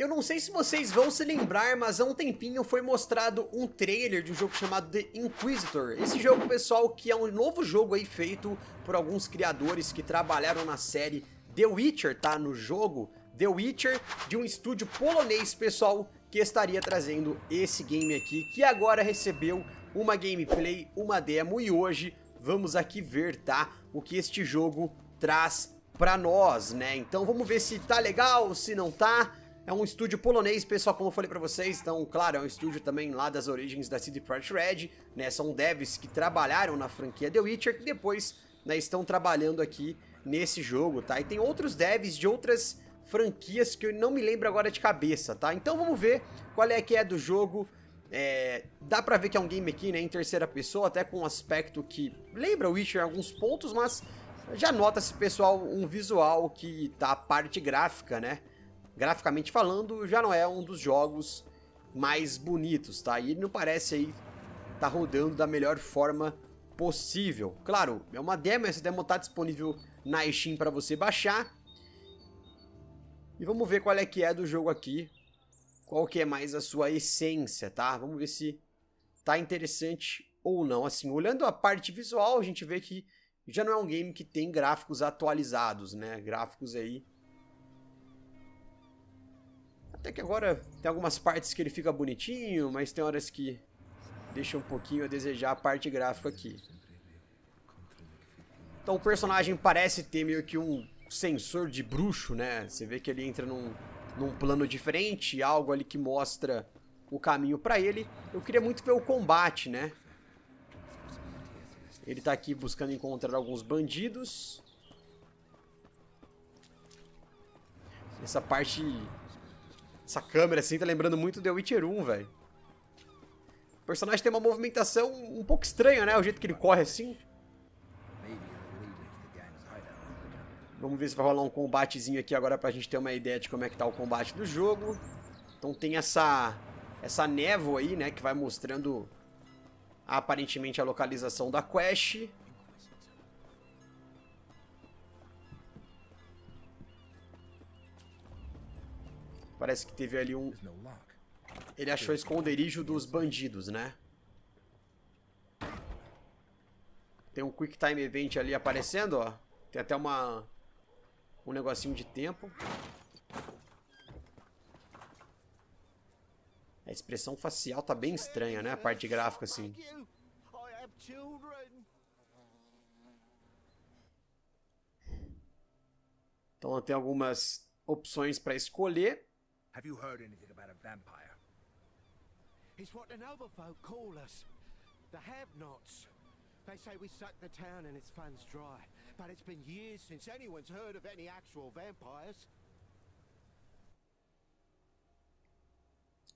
Eu não sei se vocês vão se lembrar, mas há um tempinho foi mostrado um trailer de um jogo chamado The Inquisitor. Esse jogo, pessoal, que é um novo jogo aí feito por alguns criadores que trabalharam na série The Witcher, tá? No jogo The Witcher, de um estúdio polonês, pessoal, que estaria trazendo esse game aqui, que agora recebeu uma gameplay, uma demo, e hoje vamos aqui ver, tá? O que este jogo traz pra nós, né? Então vamos ver se tá legal, se não tá é um estúdio polonês, pessoal, como eu falei pra vocês, então, claro, é um estúdio também lá das origens da CD Projekt Red, né, são devs que trabalharam na franquia The Witcher, que depois, né, estão trabalhando aqui nesse jogo, tá? E tem outros devs de outras franquias que eu não me lembro agora de cabeça, tá? Então vamos ver qual é que é do jogo, é, dá pra ver que é um game aqui, né, em terceira pessoa, até com um aspecto que lembra o Witcher em alguns pontos, mas já nota-se, pessoal, um visual que tá a parte gráfica, né, graficamente falando, já não é um dos jogos mais bonitos, tá? E ele não parece aí tá rodando da melhor forma possível. Claro, é uma demo, essa demo tá disponível na Steam para você baixar. E vamos ver qual é que é do jogo aqui, qual que é mais a sua essência, tá? Vamos ver se tá interessante ou não. Assim, olhando a parte visual, a gente vê que já não é um game que tem gráficos atualizados, né? Gráficos aí até que agora tem algumas partes que ele fica bonitinho, mas tem horas que deixa um pouquinho a desejar a parte gráfica aqui. Então o personagem parece ter meio que um sensor de bruxo, né? Você vê que ele entra num, num plano diferente, algo ali que mostra o caminho para ele. Eu queria muito ver o combate, né? Ele tá aqui buscando encontrar alguns bandidos. Essa parte essa câmera, assim, tá lembrando muito The Witcher 1, velho. O personagem tem uma movimentação um pouco estranha, né? O jeito que ele corre, assim. Vamos ver se vai rolar um combatezinho aqui agora pra gente ter uma ideia de como é que tá o combate do jogo. Então tem essa, essa névoa aí, né? Que vai mostrando aparentemente a localização da quest. Parece que teve ali um... Ele achou esconderijo dos bandidos, né? Tem um Quick Time Event ali aparecendo, ó. Tem até uma... Um negocinho de tempo. A expressão facial tá bem estranha, né? A parte gráfica, assim. Então tem algumas opções para escolher. Have you heard anything about a vampire? It's what the noble folk call us. The have-nots. They say we suck the town and its funds dry, but it's been years since anyone's heard of any actual vampires.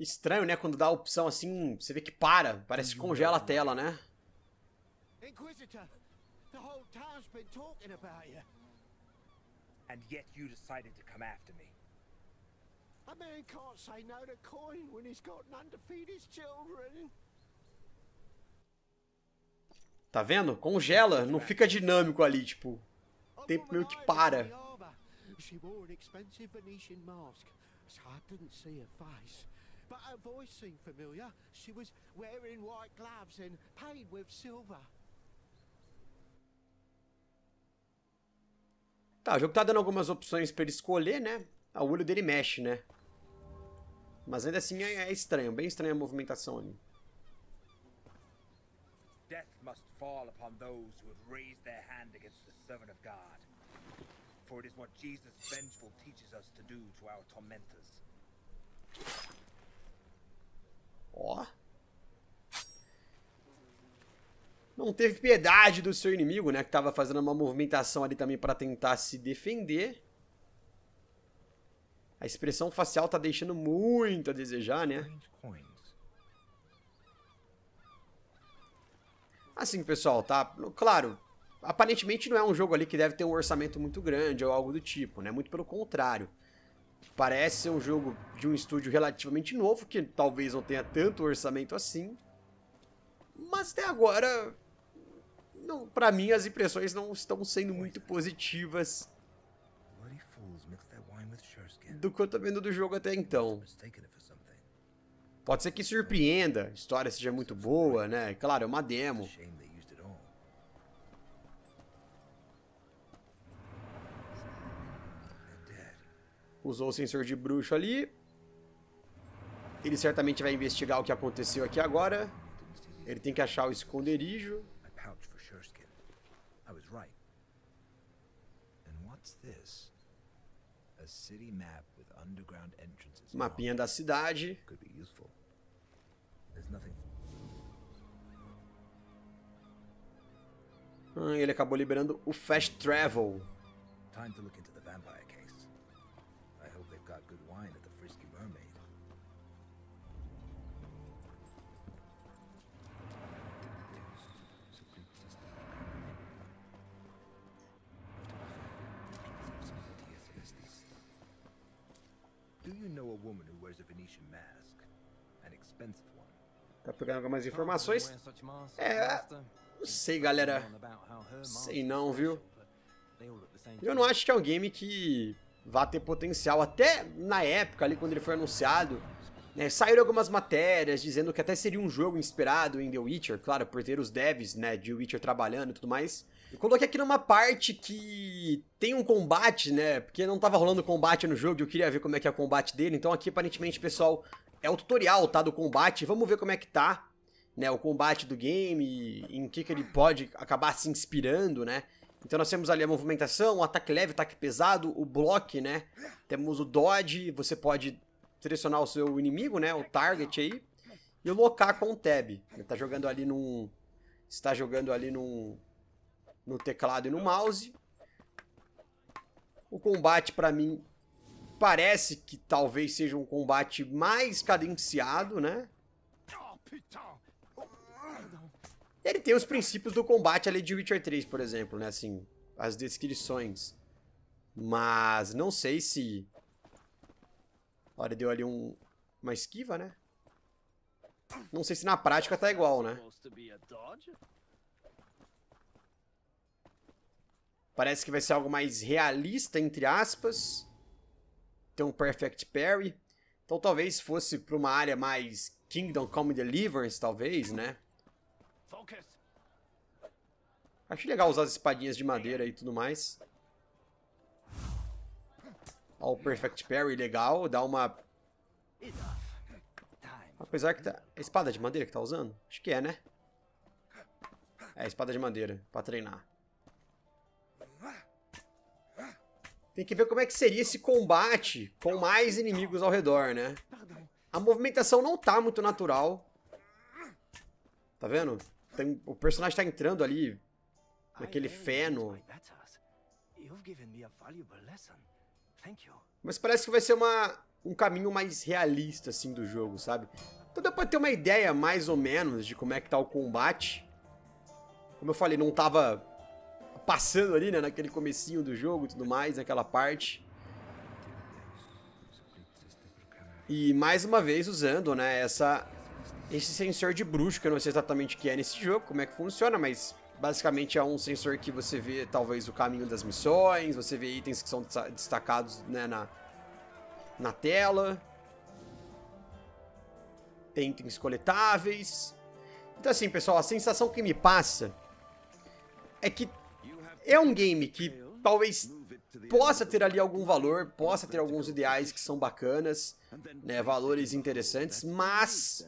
Estranho, né? Quando dá a opção assim, você vê que para. Parece que congela a tela, né? Inquisitor, the whole town's been talking about you. And yet you decided to come after me. A man can't say no to coin when he's got none to feed his children. Tá vendo? Congela, não fica dinâmico ali, tipo. O tempo meio que para. She wore an expensive Venetian mask, so I didn't see her face. But her voice seemed familiar. She was wearing white gloves and paid with silver. Tá, o jogo tá dando algumas opções pra ele escolher, né? Ah, o olho dele mexe, né? Mas ainda assim é, é estranho, bem estranha a movimentação ali. Death must fall upon those who have raised their hand against the servant of God. For it is what Jesus vengeful teaches us to do to our tormentors. Ó. Oh. Não teve piedade do seu inimigo, né? Que estava fazendo uma movimentação ali também para tentar se defender. A expressão facial tá deixando muito a desejar, né? Assim, pessoal, tá? Claro, aparentemente não é um jogo ali que deve ter um orçamento muito grande ou algo do tipo, né? Muito pelo contrário. Parece ser um jogo de um estúdio relativamente novo, que talvez não tenha tanto orçamento assim. Mas até agora, não, pra mim, as impressões não estão sendo muito positivas do que eu tô vendo do jogo até então. Pode ser que surpreenda, a história seja muito boa, né? Claro, é uma demo. Usou o sensor de bruxo ali. Ele certamente vai investigar o que aconteceu aqui agora. Ele tem que achar o esconderijo. My pouch for Sherskin. I was right. And Mapinha da cidade. Ah, ele acabou liberando o Fast Travel. Time to look into the vampire. woman who wears a Venetian mask, an expensive one. Tá pegando algumas informações? É, não sei, galera. Sei não, viu? Eu não acho que é um game que vá ter potencial. Até na época, ali quando ele foi anunciado, né, saíram algumas matérias dizendo que até seria um jogo inspirado em The Witcher, claro, por ter os devs né, de Witcher trabalhando e tudo mais. Eu coloquei aqui numa parte que tem um combate, né? Porque não tava rolando combate no jogo, eu queria ver como é que é o combate dele. Então aqui, aparentemente, pessoal, é o tutorial, tá? Do combate. Vamos ver como é que tá, né? O combate do game, em que que ele pode acabar se inspirando, né? Então nós temos ali a movimentação, o ataque leve, o ataque pesado, o block, né? Temos o dodge, você pode selecionar o seu inimigo, né? O target aí. E locar com o tab. Ele tá jogando ali num... Está jogando ali num no teclado e no mouse. O combate, para mim, parece que talvez seja um combate mais cadenciado, né? Ele tem os princípios do combate ali de Witcher 3, por exemplo, né? Assim, as descrições. Mas não sei se... Olha, deu ali um... uma esquiva, né? Não sei se na prática tá igual, né? Parece que vai ser algo mais realista, entre aspas. Tem um perfect parry. Então talvez fosse para uma área mais Kingdom Come Deliverance, talvez, né? acho legal usar as espadinhas de madeira e tudo mais. Olha o Perfect Parry, legal. Dá uma... Apesar que tá... É espada de madeira que tá usando? Acho que é, né? É, espada de madeira, pra treinar. Tem que ver como é que seria esse combate com mais inimigos ao redor, né? A movimentação não tá muito natural. Tá vendo? Tem, o personagem tá entrando ali naquele feno. Mas parece que vai ser uma, um caminho mais realista, assim, do jogo, sabe? Então dá pra ter uma ideia, mais ou menos, de como é que tá o combate. Como eu falei, não tava passando ali, né, naquele comecinho do jogo e tudo mais, naquela parte. E mais uma vez usando, né, essa esse sensor de bruxo, que eu não sei exatamente o que é nesse jogo, como é que funciona, mas basicamente é um sensor que você vê talvez o caminho das missões, você vê itens que são destacados né, na, na tela, tem itens coletáveis. Então assim, pessoal, a sensação que me passa é que é um game que talvez possa ter ali algum valor, possa ter alguns ideais que são bacanas, né, valores interessantes, mas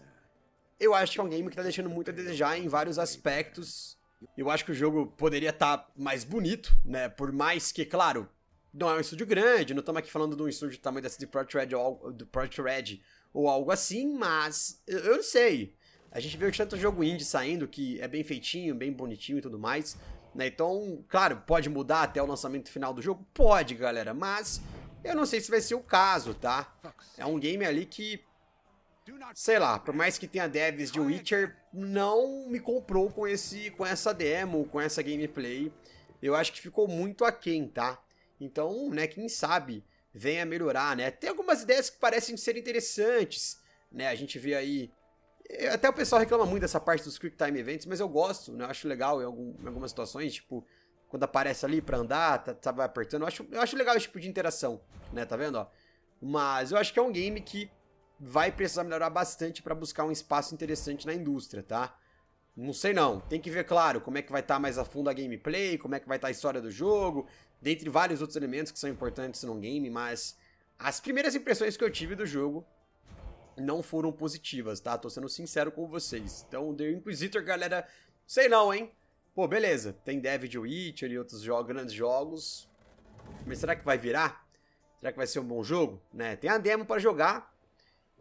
eu acho que é um game que tá deixando muito a desejar em vários aspectos. Eu acho que o jogo poderia estar tá mais bonito, né, por mais que, claro, não é um estúdio grande, não estamos aqui falando de um estúdio do tamanho da CD Projekt Red ou, do Project Red ou algo assim, mas eu, eu não sei. A gente vê tanto jogo indie saindo que é bem feitinho, bem bonitinho e tudo mais. Né? Então, claro, pode mudar até o lançamento final do jogo? Pode, galera, mas eu não sei se vai ser o caso, tá? É um game ali que, sei lá, por mais que tenha devs de Witcher, não me comprou com, esse, com essa demo, com essa gameplay. Eu acho que ficou muito aquém, tá? Então, né, quem sabe venha melhorar, né? Tem algumas ideias que parecem ser interessantes, né? A gente vê aí é, até o pessoal reclama muito dessa parte dos Quick Time Events, mas eu gosto, né? Eu acho legal em, algum, em algumas situações, tipo, quando aparece ali pra andar, tá, tá, vai apertando. Eu acho, eu acho legal esse tipo de interação, né? Tá vendo, ó? Mas eu acho que é um game que vai precisar melhorar bastante para buscar um espaço interessante na indústria, tá? Não sei não, tem que ver, claro, como é que vai estar tá mais a fundo a gameplay, como é que vai estar tá a história do jogo, dentre vários outros elementos que são importantes num game, mas as primeiras impressões que eu tive do jogo não foram positivas, tá? Tô sendo sincero com vocês. Então, The Inquisitor, galera, sei não, hein? Pô, beleza, tem Dev Witcher e outros grandes jogos, mas será que vai virar? Será que vai ser um bom jogo? Né? Tem a demo para jogar,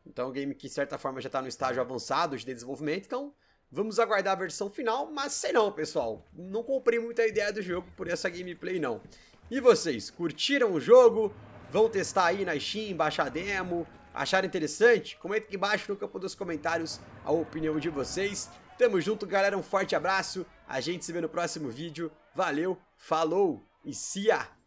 então o game que de certa forma já está no estágio avançado de desenvolvimento, então vamos aguardar a versão final, mas sei não, pessoal, não comprei muita ideia do jogo por essa gameplay não. E vocês, curtiram o jogo? Vão testar aí na Steam, baixar a demo, Acharam interessante? Comenta aqui embaixo no campo dos comentários a opinião de vocês. Tamo junto, galera. Um forte abraço. A gente se vê no próximo vídeo. Valeu, falou e se a!